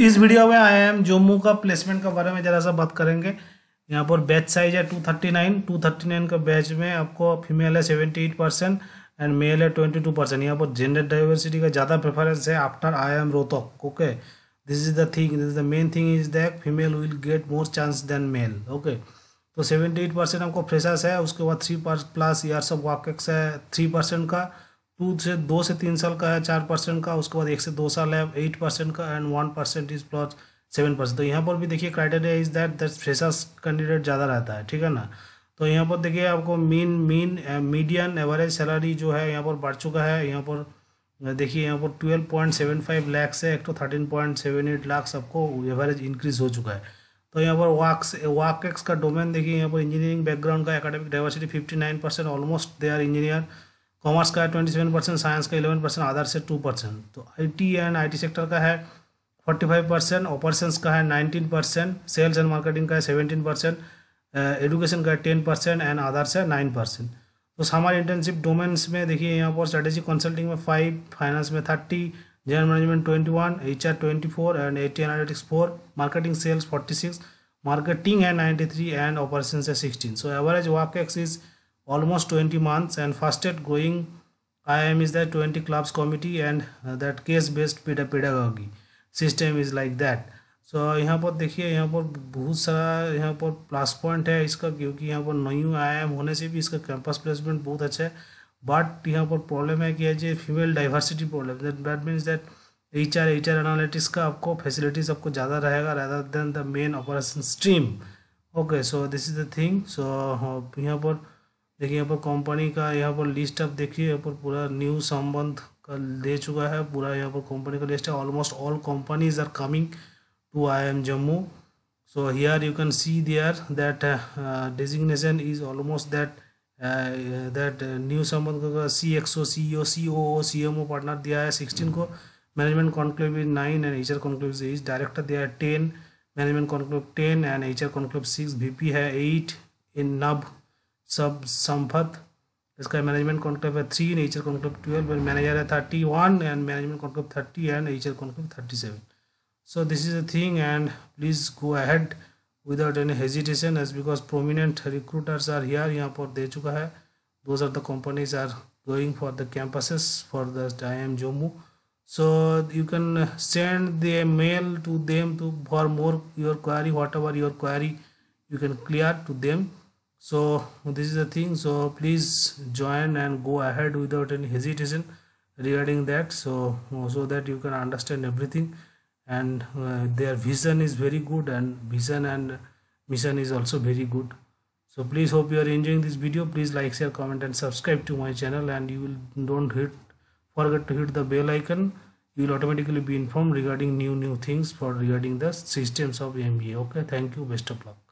इस वीडियो में आई एम जम्मू का प्लेसमेंट के बारे में ज़रा सा बात करेंगे यहाँ पर बैच साइज है 239 239 का बैच में आपको फीमेल है 78 परसेंट एंड मेल है 22 परसेंट यहाँ पर जेंडर डाइवर्सिटी का ज़्यादा प्रेफरेंस है after I M Rohtak okay this is the thing this is the main thing is that female will get more chance than male okay तो seventy eight percent आपको freshers है उसके बाद three plus years of work है three का two से दो से तीन साल का है चार परसेंट का उसके बाद एक से दो साल है एट परसेंट का and one percent is plus seven percent तो यहाँ पर भी देखिए criteria is that that freshers candidate ज़्यादा रहता है ठीक है ना तो यहाँ पर देखिए आपको mean mean medium average salary जो है यहाँ पर बढ़ चुका है यहाँ पर uh, देखिए यहाँ पर twelve point seven five lakhs से एक तो thirteen point seven eight lakh सबको एवरेज इंक्रीज हो चुका है तो यहाँ पर वाक्स वाक एक्स का डोमेन देखिए यहाँ पर इंजीनियरिंग बैकग्राउंड का academic diversity fifty nine percent almost they are engineer commerce का है ट्वेंटी सेवन परसेंट साइंस का इलेवन परसेंट आदर्स है टू परसेंट तो आईटी एंड आईटी सेक्टर का है फोर्टी फाइव परसेंट ऑपरेशन का है nineteen percent sales and marketing का है सेवेंटीन परसेंट एडुकेशन का है टेन परसेंट एंड आदर्स है नाइन परसेंट तो सामार इंटर्नशिप डोमेन्स में देखिए यहाँ पर स्ट्रेटेजी कंसल्टिंग में फाइव फाइनेंस में thirty general management twenty one H R twenty four and eighty analytics four marketing sales forty six marketing है नाइन्टी थ्री एंड ऑपरेशन है sixteen so average work ex is almost 20 months and fastest growing IIM is the 20 clubs committee and uh, that case based pedagogy system is like that so so, यहाँ पर देखिए यहाँ पर बहुत सारा यहाँ पर प्लस पॉइंट है इसका क्योंकि यहाँ पर न्यू आई एम होने से भी इसका कैंपस प्लेसमेंट बहुत अच्छा है बट यहाँ पर प्रॉब्लम है कि जी female diversity problem that that means that H R H R analytics का आपको फैसिलिटीज आपको ज़्यादा रहेगा rather than the main operation stream okay so this is the thing so यहाँ पर देखिए यहाँ पर कंपनी का यहाँ पर लिस्ट आप देखिए यहाँ पर पूरा न्यू संबंध का दे चुका है पूरा यहाँ पर कंपनी का लिस्ट है almost all companies are coming to I M Jammu so here you can see there that uh, is almost that that new संबंध का C X O C O C O C M O partner दिया है sixteen को management conclave is nine and HR conclave is director दिया है ten management conclave ten and HR conclave six V P है eight इन नब सब संपत इसका मैनेजमेंट कॉन्क्लेव है three nature conclave twelve and manager है thirty one and management conclave thirty and HR conclave thirty seven so this is a thing and please go ahead without any hesitation as because prominent recruiters are here यहाँ पर दे चुका है those are the companies are going for the campuses for the I M Jammu so you can send the mail to them to for more your query whatever your query you can clear to them so this is the thing so please join and go ahead without any hesitation regarding that so so that you can understand everything and uh, their vision is very good and vision and mission is also very good so please hope you are enjoying this video please like share comment and subscribe to my channel and you will don't hit forget to hit the bell icon you will automatically be informed regarding new new things for regarding the systems of MBA okay thank you best of luck